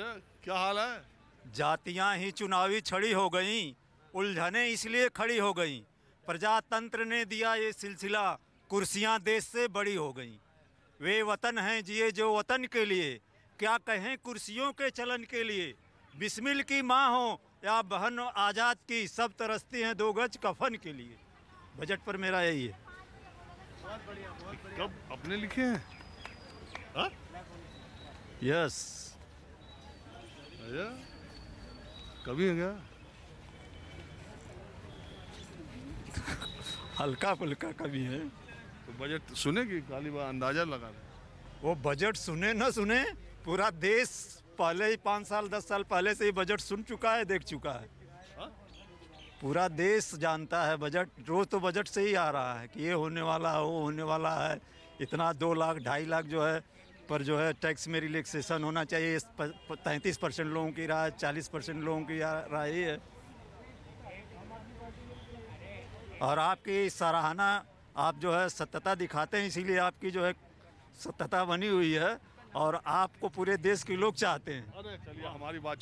क्या हाल है जातियां ही चुनावी छड़ी हो गईं उलझने इसलिए खड़ी हो गईं प्रजातंत्र ने दिया ये सिलसिला कुर्सियां देश से बड़ी हो गईं वे वतन हैं जिए जो वतन के लिए क्या कहें कुर्सियों के चलन के लिए बिस्मिल की माँ हो या बहन आज़ाद की सब तरसती हैं दो गज कफन के लिए बजट पर मेरा यही है बहुत बढ़िया बहुत बढ़िया। कब अपने लिखे हैं हाँ? यस कभी है क्या हल्का फुल्का कभी है तो बजट सुने कि खाली अंदाजा लगा वो बजट सुने ना सुने पूरा देश पहले ही पाँच साल दस साल पहले से ही बजट सुन चुका है देख चुका है हा? पूरा देश जानता है बजट रोज़ तो बजट से ही आ रहा है कि ये होने वाला है वो होने वाला है इतना दो लाख ढाई लाख जो है पर जो है टैक्स में रिलैक्सेशन होना चाहिए तैंतीस परसेंट लोगों की राय चालीस परसेंट लोगों की राय है और आपकी सराहना आप जो है सत्यता दिखाते हैं इसीलिए आपकी जो है सत्यता बनी हुई है और आपको पूरे देश के लोग चाहते हैं अरे चलिए हमारी बात